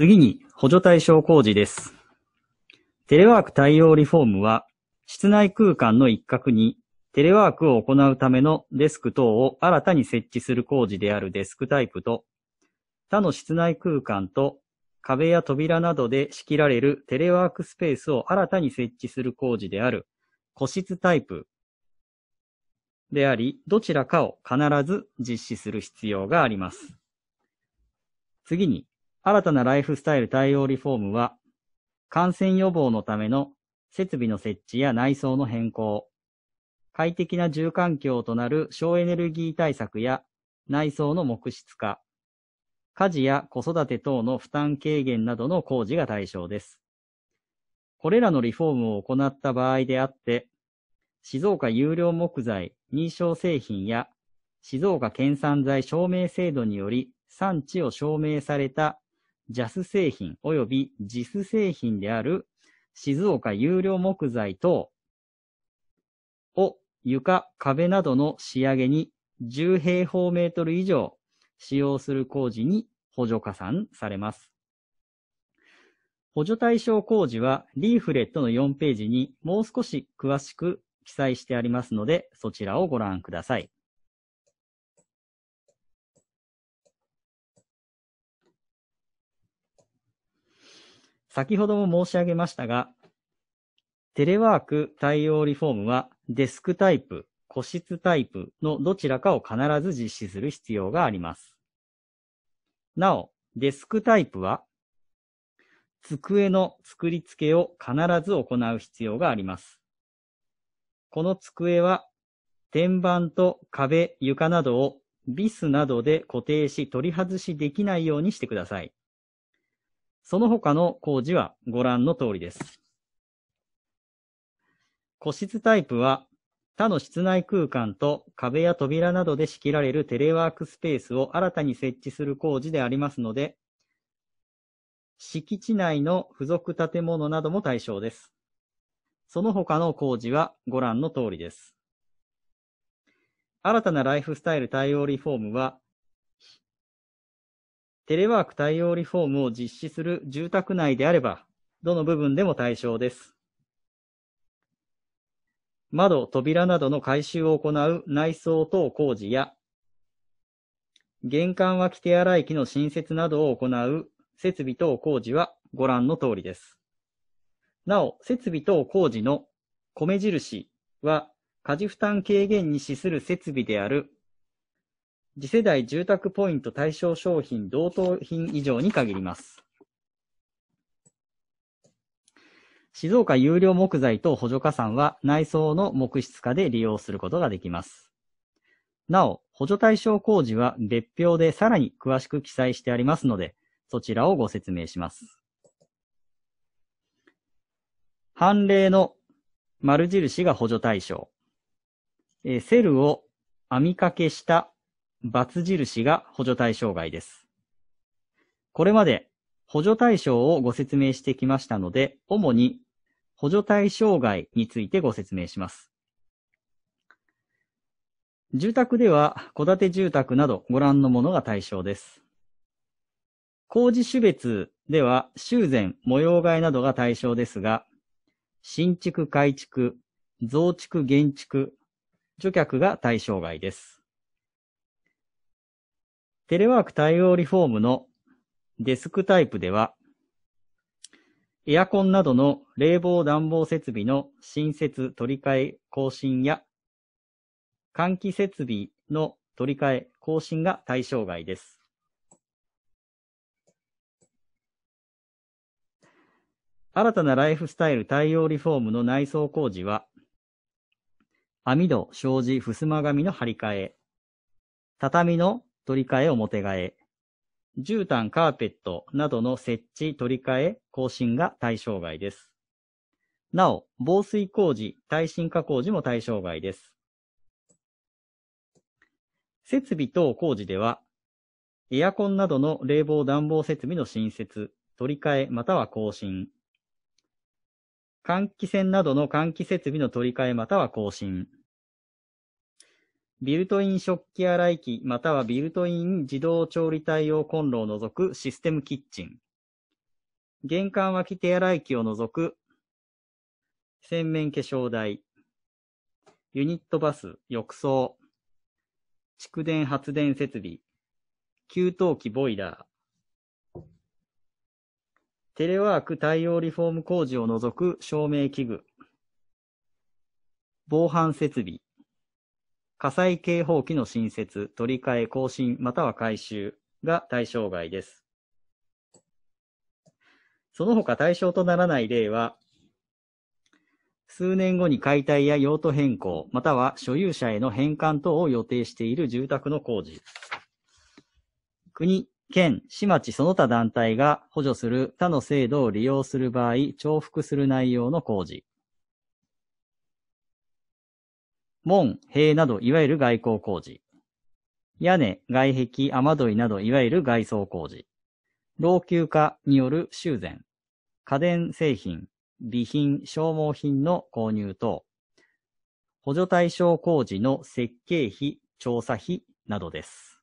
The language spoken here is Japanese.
次に補助対象工事です。テレワーク対応リフォームは、室内空間の一角にテレワークを行うためのデスク等を新たに設置する工事であるデスクタイプと、他の室内空間と壁や扉などで仕切られるテレワークスペースを新たに設置する工事である個室タイプであり、どちらかを必ず実施する必要があります。次に、新たなライフスタイル対応リフォームは、感染予防のための設備の設置や内装の変更、快適な住環境となる省エネルギー対策や内装の木質化、家事や子育て等の負担軽減などの工事が対象です。これらのリフォームを行った場合であって、静岡有料木材認証製品や静岡県産材証明制度により産地を証明された JAS 製品及び JIS 製品である静岡有料木材等を床、壁などの仕上げに10平方メートル以上使用する工事に補助加算されます。補助対象工事はリーフレットの4ページにもう少し詳しく記載してありますので、そちらをご覧ください。先ほども申し上げましたが、テレワーク対応リフォームはデスクタイプ、個室タイプのどちらかを必ず実施する必要があります。なお、デスクタイプは机の作り付けを必ず行う必要があります。この机は天板と壁、床などをビスなどで固定し取り外しできないようにしてください。その他の工事はご覧の通りです。個室タイプは他の室内空間と壁や扉などで仕切られるテレワークスペースを新たに設置する工事でありますので、敷地内の付属建物なども対象です。その他の工事はご覧の通りです。新たなライフスタイル対応リフォームは、テレワーク対応リフォームを実施する住宅内であれば、どの部分でも対象です。窓、扉などの改修を行う内装等工事や、玄関脇手洗い機の新設などを行う設備等工事はご覧の通りです。なお、設備等工事の米印は、家事負担軽減に資する設備である次世代住宅ポイント対象商品同等品以上に限ります。静岡有料木材等補助加算は内装の木質化で利用することができます。なお、補助対象工事は別表でさらに詳しく記載してありますので、そちらをご説明します。判例の丸印が補助対象。えセルを網掛けしたツ印が補助対象外です。これまで補助対象をご説明してきましたので、主に補助対象外についてご説明します。住宅では、戸建て住宅などご覧のものが対象です。工事種別では、修繕、模様替えなどが対象ですが、新築、改築、増築、減築、除却が対象外です。テレワーク対応リフォームのデスクタイプでは、エアコンなどの冷房暖房設備の新設取り替え更新や、換気設備の取り替え更新が対象外です。新たなライフスタイル対応リフォームの内装工事は、網戸、障子、襖紙の張り替え、畳の取り替え表替え、絨毯カーペットなどの設置取り替え更新が対象外です。なお、防水工事、耐震化工事も対象外です。設備等工事では、エアコンなどの冷房暖房設備の新設、取り替えまたは更新、換気扇などの換気設備の取り替えまたは更新、ビルトイン食器洗い機またはビルトイン自動調理対応コンロを除くシステムキッチン。玄関脇手洗い機を除く洗面化粧台。ユニットバス、浴槽。蓄電発電設備。給湯器ボイラー。テレワーク対応リフォーム工事を除く照明器具。防犯設備。火災警報器の新設、取り替え、更新、または改修が対象外です。その他対象とならない例は、数年後に解体や用途変更、または所有者への返還等を予定している住宅の工事。国、県、市町その他団体が補助する他の制度を利用する場合、重複する内容の工事。門、塀などいわゆる外交工事。屋根、外壁、雨どいなどいわゆる外装工事。老朽化による修繕。家電製品、備品、消耗品の購入等。補助対象工事の設計費、調査費などです。